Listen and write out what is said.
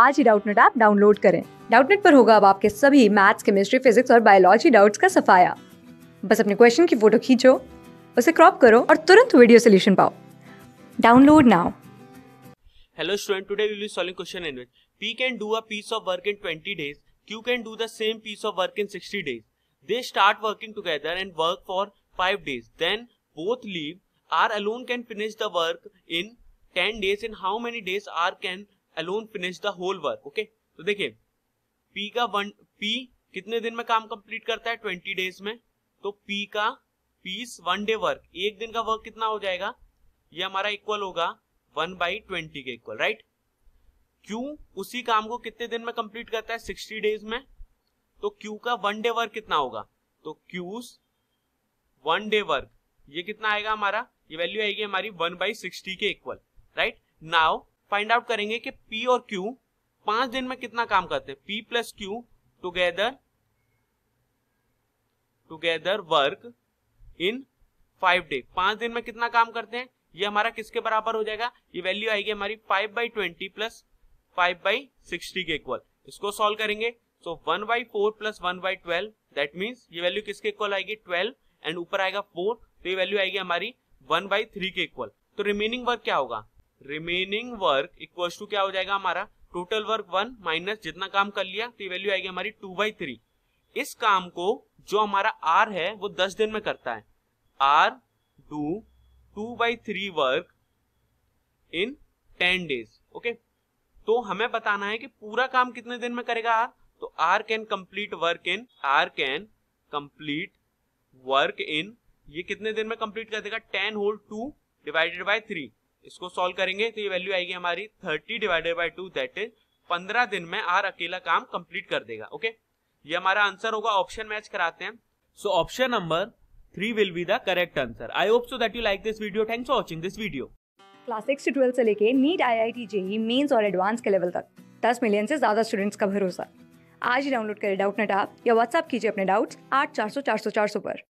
आज ही Doubtnut app download करें डाउटनेट पर होगा अब आपके सभी मैथ्स केमिस्ट्री फिजिक्स और बायोलॉजी डाउट्स का सफाया बस अपने क्वेश्चन की फोटो खींचो उसे क्रॉप करो और तुरंत वीडियो सोल्यूशन पाओ download now hello student today we will solving question in which P can do a piece of work in 20 days Q can do the same piece of work in 60 days they start working together and work for 5 days then both leave R alone can finish the work in 10 days in how many days R can alone finish the whole work okay तो देखिए P का one P कितने दिन में काम complete करता है twenty days में तो पी का पीस वन डे वर्क एक दिन का वर्क कितना हो जाएगा ये हमारा इक्वल होगा वन बाई ट्वेंटी के इक्वल राइट क्यू उसी काम को कितने दिन में कंप्लीट करता है सिक्सटी डेज में तो क्यू का वन डे वर्क कितना होगा तो क्यूज वन डे वर्क ये कितना आएगा हमारा ये वैल्यू आएगी हमारी वन बाई सिक्सटी के equal right now find out करेंगे कि पी और क्यू पांच दिन में कितना काम करते हैं P plus Q together together work in five day पांच दिन में कितना काम करते हैं ये हमारा किसके बराबर हो जाएगा ये वैल्यू आएगी हमारी five by twenty plus five by sixty के इक्वल इसको सॉल्व करेंगे so one by four plus one by twelve that means ये वैल्यू किसके इक्वल आएगी ट्वेल्व एंड ऊपर आएगा फोर तो ये वैल्यू आएगी हमारी वन बाई थ्री के इक्वल तो रिमेनिंग वर्क क्या होगा रिमेनिंग वर्क इक्वल टू क्या हो जाएगा हमारा टोटल वर्क वन माइनस जितना काम कर लिया तो वैल्यू आएगी हमारी टू बाई थ्री इस काम को जो हमारा आर है वो दस दिन में करता है R do two by three work in ten days okay तो हमें बताना है कि पूरा काम कितने दिन में करेगा आर तो R can complete work in R can complete work in ये कितने दिन में कंप्लीट कर देगा ten whole two divided by three इसको सॉल्व करेंगे तो ये वैल्यू आएगी हमारी thirty divided by two that is पंद्रह दिन में आर अकेला काम कंप्लीट कर देगा ओके ये हमारा आंसर होगा ऑप्शन मैच कराते हैं so option number three will be the correct answer I hope so that you like this video thanks for watching this video class six से ट्वेल्थ से लेके NEET I I T JEE mains और advance के level तक दस million से ज्यादा students का भरोसा आज ही डाउनलोड करें डाउट नेट आप या व्हाट्सअप कीजिए अपने डाउट्स आठ चार सौ चार सौ चार सौ पर